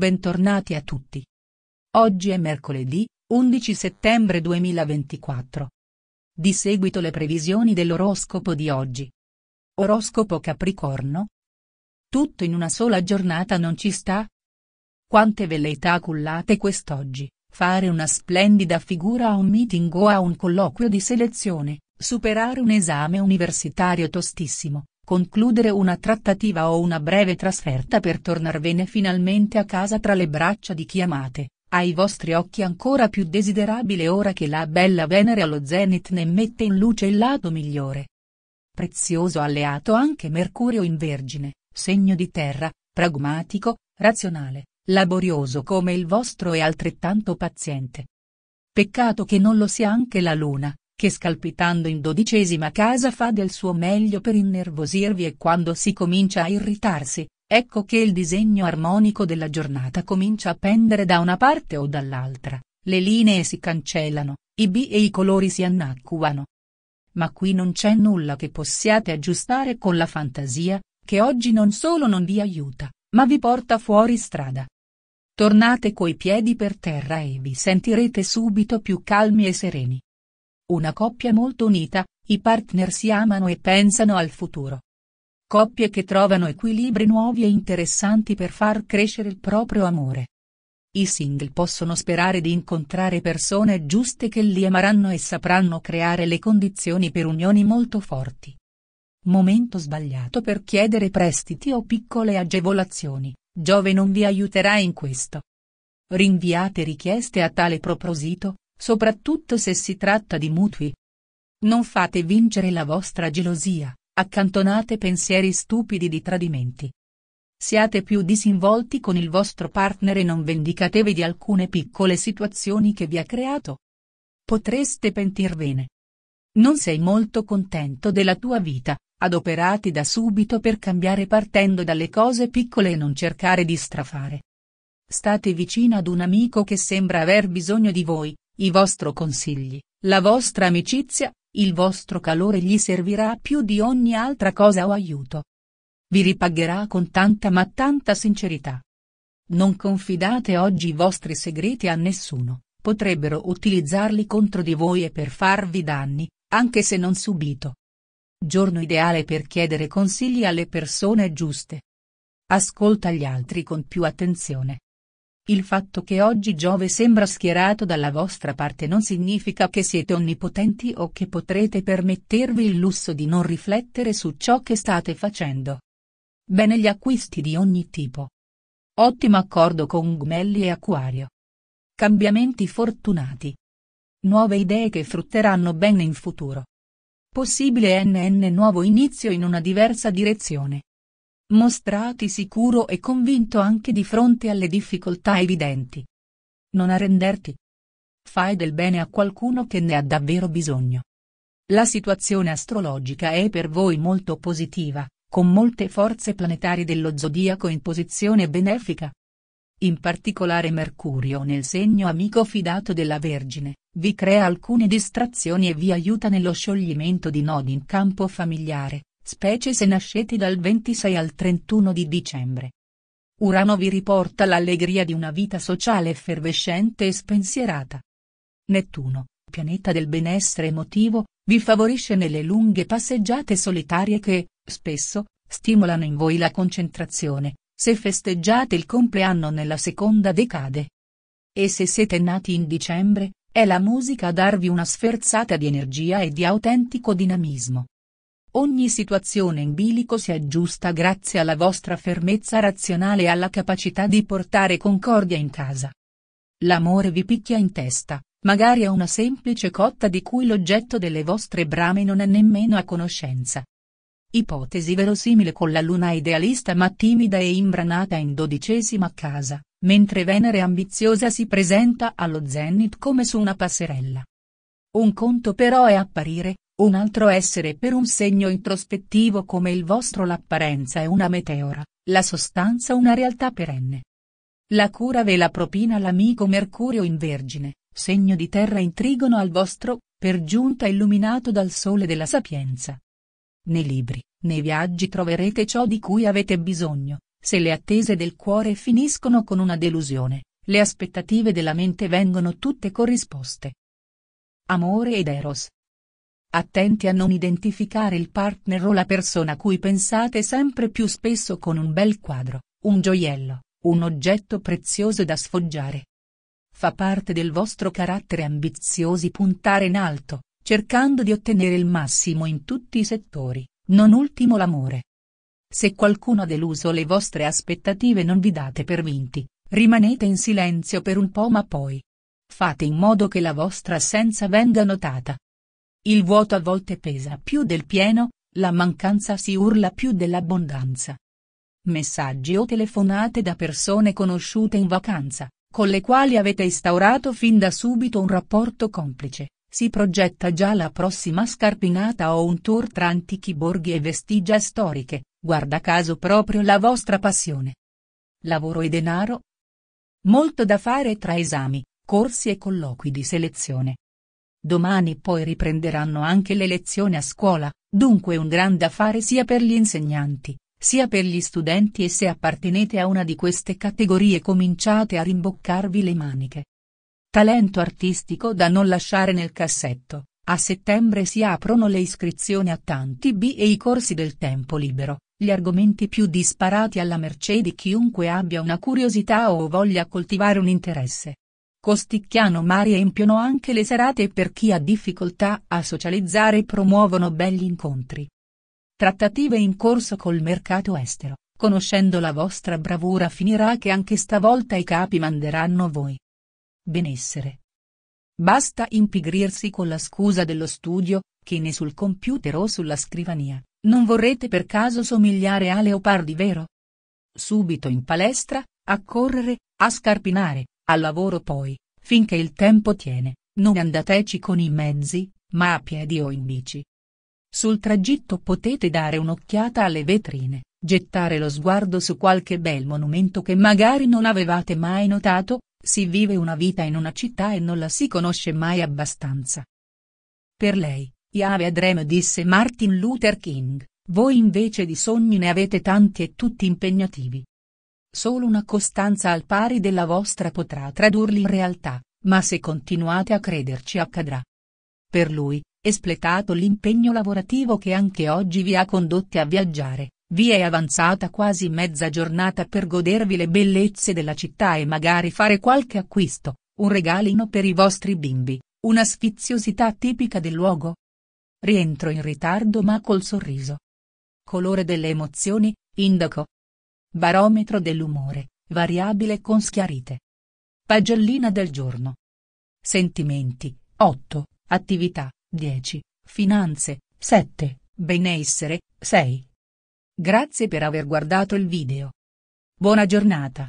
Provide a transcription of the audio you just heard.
Bentornati a tutti. Oggi è mercoledì, 11 settembre 2024. Di seguito le previsioni dell'oroscopo di oggi. Oroscopo Capricorno. Tutto in una sola giornata non ci sta? Quante velleità cullate quest'oggi, fare una splendida figura a un meeting o a un colloquio di selezione, superare un esame universitario tostissimo, concludere una trattativa o una breve trasferta per tornarvene finalmente a casa tra le braccia di chi amate, ai vostri occhi ancora più desiderabile ora che la bella Venere allo zenit ne mette in luce il lato migliore. Prezioso alleato anche Mercurio in Vergine, segno di terra, pragmatico, razionale, laborioso come il vostro e altrettanto paziente. Peccato che non lo sia anche la Luna, che scalpitando in dodicesima casa fa del suo meglio per innervosirvi e quando si comincia a irritarsi, ecco che il disegno armonico della giornata comincia a pendere da una parte o dall'altra, le linee si cancellano, i b e i colori si annacquano. Ma qui non c'è nulla che possiate aggiustare con la fantasia, che oggi non solo non vi aiuta, ma vi porta fuori strada. Tornate coi piedi per terra e vi sentirete subito più calmi e sereni. Una coppia molto unita, i partner si amano e pensano al futuro. Coppie che trovano equilibri nuovi e interessanti per far crescere il proprio amore. I single possono sperare di incontrare persone giuste che li amaranno e sapranno creare le condizioni per unioni molto forti. Momento sbagliato per chiedere prestiti o piccole agevolazioni, Giove non vi aiuterà in questo. Rinviate richieste a tale proposito, soprattutto se si tratta di mutui. Non fate vincere la vostra gelosia, accantonate pensieri stupidi di tradimenti. Siate più disinvolti con il vostro partner e non vendicatevi di alcune piccole situazioni che vi ha creato. Potreste pentirvene. Non sei molto contento della tua vita, adoperati da subito per cambiare partendo dalle cose piccole e non cercare di strafare. State vicino ad un amico che sembra aver bisogno di voi, i vostri consigli, la vostra amicizia, il vostro calore gli servirà più di ogni altra cosa o aiuto. Vi ripagherà con tanta ma tanta sincerità. Non confidate oggi i vostri segreti a nessuno, potrebbero utilizzarli contro di voi e per farvi danni, anche se non subito. Giorno ideale per chiedere consigli alle persone giuste. Ascolta gli altri con più attenzione. Il fatto che oggi Giove sembra schierato dalla vostra parte non significa che siete onnipotenti o che potrete permettervi il lusso di non riflettere su ciò che state facendo. Bene gli acquisti di ogni tipo. Ottimo accordo con Gmelli e Acquario. Cambiamenti fortunati. Nuove idee che frutteranno bene in futuro. Possibile NN nuovo inizio in una diversa direzione mostrati sicuro e convinto anche di fronte alle difficoltà evidenti. Non arrenderti. Fai del bene a qualcuno che ne ha davvero bisogno. La situazione astrologica è per voi molto positiva, con molte forze planetarie dello zodiaco in posizione benefica. In particolare Mercurio nel segno amico fidato della Vergine, vi crea alcune distrazioni e vi aiuta nello scioglimento di nodi in campo familiare, specie se nascete dal 26 al 31 di dicembre. Urano vi riporta l'allegria di una vita sociale effervescente e spensierata. Nettuno, pianeta del benessere emotivo, vi favorisce nelle lunghe passeggiate solitarie che, spesso, stimolano in voi la concentrazione, se festeggiate il compleanno nella seconda decade. E se siete nati in dicembre, è la musica a darvi una sferzata di energia e di autentico dinamismo. Ogni situazione in bilico si aggiusta grazie alla vostra fermezza razionale e alla capacità di portare concordia in casa. L'amore vi picchia in testa, magari a una semplice cotta di cui l'oggetto delle vostre brame non è nemmeno a conoscenza. Ipotesi verosimile con la luna idealista ma timida e imbranata in dodicesima casa, mentre Venere ambiziosa si presenta allo zenit come su una passerella. Un conto però è apparire, un altro essere per un segno introspettivo come il vostro l'apparenza è una meteora, la sostanza una realtà perenne. La cura ve la propina l'amico Mercurio in Vergine, segno di terra intrigono al vostro, per giunta illuminato dal sole della sapienza. Nei libri, nei viaggi troverete ciò di cui avete bisogno, se le attese del cuore finiscono con una delusione, le aspettative della mente vengono tutte corrisposte. Amore ed Eros, Attenti a non identificare il partner o la persona a cui pensate sempre più spesso con un bel quadro, un gioiello, un oggetto prezioso da sfoggiare. Fa parte del vostro carattere ambiziosi puntare in alto, cercando di ottenere il massimo in tutti i settori, non ultimo l'amore. Se qualcuno ha deluso le vostre aspettative non vi date per vinti, rimanete in silenzio per un po' ma poi. Fate in modo che la vostra assenza venga notata, il vuoto a volte pesa più del pieno, la mancanza si urla più dell'abbondanza. Messaggi o telefonate da persone conosciute in vacanza, con le quali avete instaurato fin da subito un rapporto complice, si progetta già la prossima scarpinata o un tour tra antichi borghi e vestigia storiche, guarda caso proprio la vostra passione. Lavoro e denaro? Molto da fare tra esami, corsi e colloqui di selezione, Domani poi riprenderanno anche le lezioni a scuola, dunque un grande affare sia per gli insegnanti, sia per gli studenti e se appartenete a una di queste categorie cominciate a rimboccarvi le maniche. Talento artistico da non lasciare nel cassetto, a settembre si aprono le iscrizioni a tanti B e i corsi del tempo libero, gli argomenti più disparati alla mercé di chiunque abbia una curiosità o voglia coltivare un interesse. Costicchiano Mari empiono anche le serate per chi ha difficoltà a socializzare e promuovono belli incontri. Trattative in corso col mercato estero, conoscendo la vostra bravura finirà che anche stavolta i capi manderanno voi. Benessere. Basta impigrirsi con la scusa dello studio, che né sul computer o sulla scrivania, non vorrete per caso somigliare a leopardi vero? Subito in palestra, a correre, a scarpinare, al lavoro poi, finché il tempo tiene, non andateci con i mezzi, ma a piedi o in bici. Sul tragitto potete dare un'occhiata alle vetrine, gettare lo sguardo su qualche bel monumento che magari non avevate mai notato, si vive una vita in una città e non la si conosce mai abbastanza. Per lei, Iave Adrem disse Martin Luther King, voi invece di sogni ne avete tanti e tutti impegnativi. Solo una costanza al pari della vostra potrà tradurli in realtà, ma se continuate a crederci accadrà. Per lui, espletato l'impegno lavorativo che anche oggi vi ha condotti a viaggiare, vi è avanzata quasi mezza giornata per godervi le bellezze della città e magari fare qualche acquisto, un regalino per i vostri bimbi, una sfiziosità tipica del luogo. Rientro in ritardo ma col sorriso. Colore delle emozioni, indaco, Barometro dell'umore, variabile con schiarite. Pagellina del giorno. Sentimenti, 8, attività, 10, finanze, 7, benessere, 6. Grazie per aver guardato il video. Buona giornata.